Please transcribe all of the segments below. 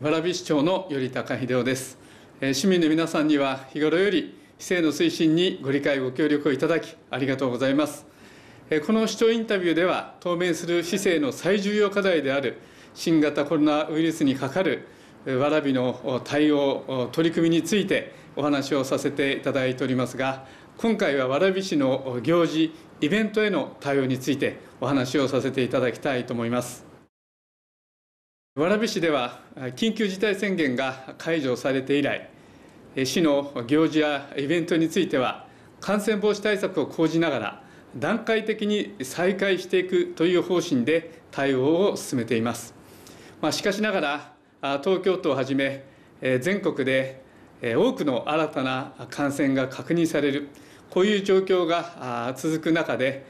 蕨市長の頼高秀夫です市民の皆さんには日頃より市政の推進にご理解ご協力をいただきありがとうございますこの市長インタビューでは当面する市政の最重要課題である新型コロナウイルスにかかるわらびの対応取り組みについてお話をさせていただいておりますが今回はわらび市の行事イベントへの対応についてお話をさせていただきたいと思います蕨市では緊急事態宣言が解除されて以来市の行事やイベントについては感染防止対策を講じながら段階的に再開していくという方針で対応を進めています、まあ、しかしながら東京都をはじめ全国で多くの新たな感染が確認されるこういう状況が続く中で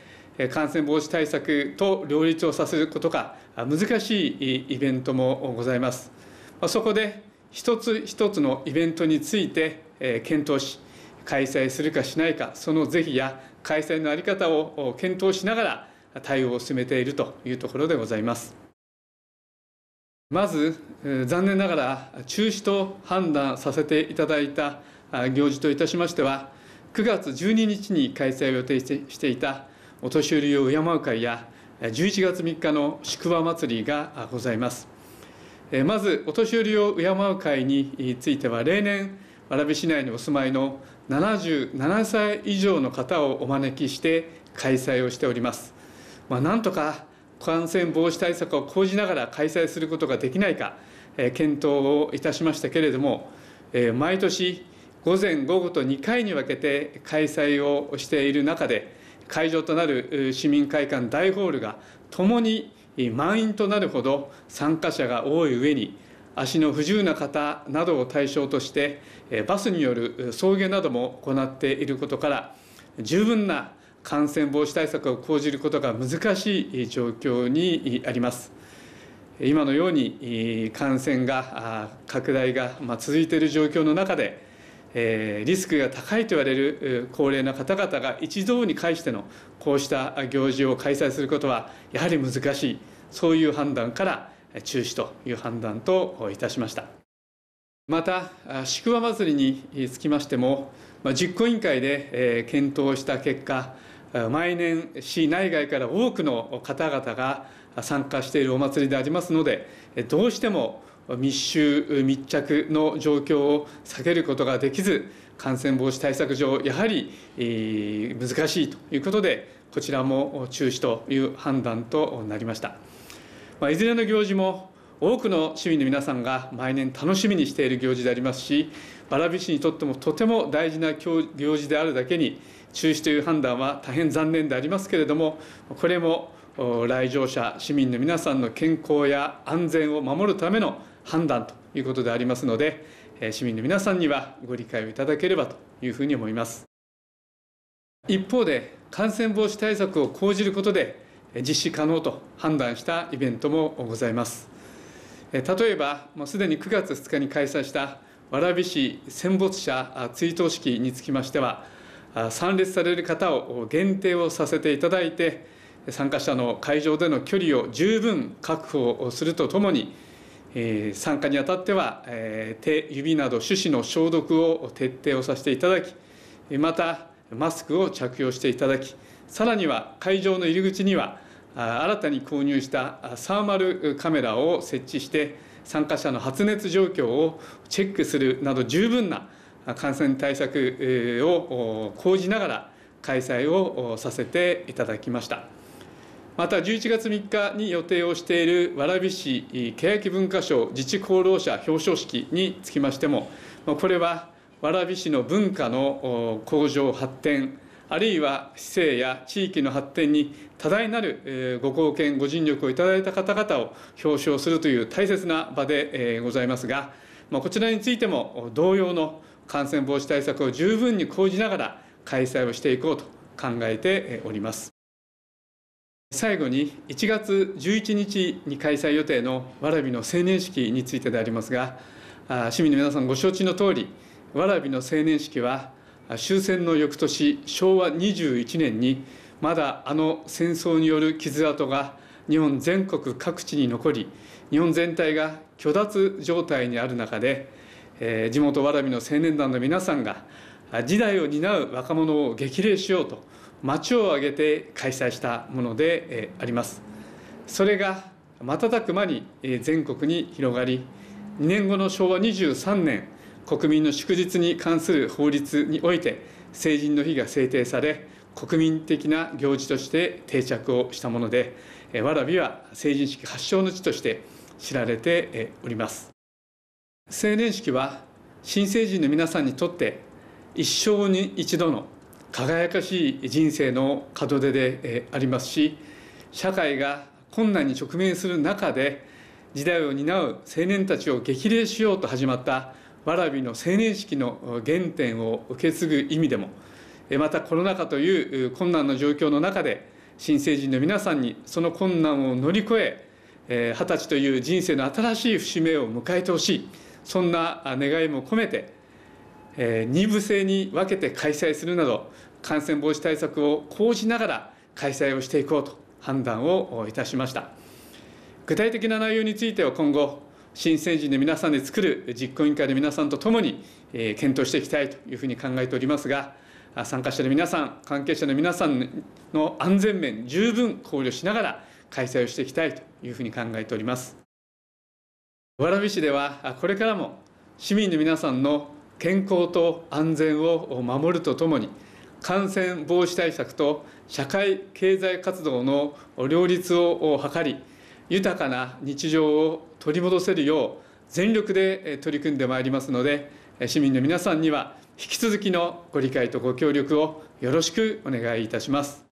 感染防止対策と両立をさせることが難しいイベントもございますそこで一つ一つのイベントについて検討し開催するかしないかその是非や開催の在り方を検討しながら対応を進めているというところでございますまず残念ながら中止と判断させていただいた行事といたしましては9月12日に開催を予定していたお年寄りを敬う会や11月3日の宿場祭りがございますまずお年寄りを敬う会については例年蕨市内にお住まいの77歳以上の方をお招きして開催をしております、まあ、なんとか感染防止対策を講じながら開催することができないか、え検討をいたしましたけれども、え毎年午前午後と2回に分けて開催をしている中で会場となる市民会館大ホールがともに満員となるほど参加者が多い上に足の不自由な方などを対象としてバスによる送迎なども行っていることから十分な感染防止対策を講じることが難しい状況にあります今のように感染が拡大が続いている状況の中でえー、リスクが高いと言われる高齢の方々が一堂に会してのこうした行事を開催することはやはり難しいそういう判断から中止という判断といたしましたまた宿場祭りにつきましても実行委員会で検討した結果毎年市内外から多くの方々が参加しているお祭りでありますのでどうしても密集密着の状況を避けることができず感染防止対策上やはり難しいということでこちらも中止という判断となりました、まいずれの行事も多くの市民の皆さんが毎年楽しみにしている行事でありますし蕨市にとってもとても大事な行事であるだけに中止という判断は大変残念でありますけれどもこれも来場者市民の皆さんの健康や安全を守るための判断ということでありますので市民の皆さんにはご理解をいただければというふうに思います一方で感染防止対策を講じることで実施可能と判断したイベントもございます例えばもうすでに9月2日に開催した蕨市戦没者追悼式につきましては参列される方を限定をさせていただいて参加者の会場での距離を十分確保するとともに、えー、参加にあたっては、えー、手、指など手指の消毒を徹底をさせていただき、またマスクを着用していただき、さらには会場の入り口には、新たに購入したサーマルカメラを設置して、参加者の発熱状況をチェックするなど、十分な感染対策を講じながら、開催をさせていただきました。また11月3日に予定をしている蕨市欅文化賞自治功労者表彰式につきましてもこれは蕨市の文化の向上発展あるいは市政や地域の発展に多大なるご貢献ご尽力をいただいた方々を表彰するという大切な場でございますがこちらについても同様の感染防止対策を十分に講じながら開催をしていこうと考えております。最後に1月11日に開催予定のわらびの成年式についてでありますが市民の皆さんご承知の通りわらびの成年式は終戦の翌年昭和21年にまだあの戦争による傷跡が日本全国各地に残り日本全体が虚脱状態にある中で、地元わらびの青年団の皆さんが時代を担う若者を激励しようと町を挙げて開催したものでありますそれが瞬く間に全国に広がり2年後の昭和23年国民の祝日に関する法律において成人の日が制定され国民的な行事として定着をしたもので蕨は成人式発祥の地として知られております成年式は新成人の皆さんにとって一生に一度の輝かしい人生の門出でありますし社会が困難に直面する中で時代を担う青年たちを激励しようと始まった蕨の青年式の原点を受け継ぐ意味でもまたコロナ禍という困難の状況の中で新成人の皆さんにその困難を乗り越え二十歳という人生の新しい節目を迎えてほしいそんな願いも込めて二部制に分けて開催するなど感染防止対策を講じながら開催をしていこうと判断をいたしました具体的な内容については今後新成人の皆さんで作る実行委員会の皆さんとともに検討していきたいというふうに考えておりますが参加者の皆さん関係者の皆さんの安全面十分考慮しながら開催をしていきたいというふうに考えております蕨市ではこれからも市民の皆さんの健康と安全を守るとともに感染防止対策と社会経済活動の両立を図り豊かな日常を取り戻せるよう全力で取り組んでまいりますので市民の皆さんには引き続きのご理解とご協力をよろしくお願いいたします。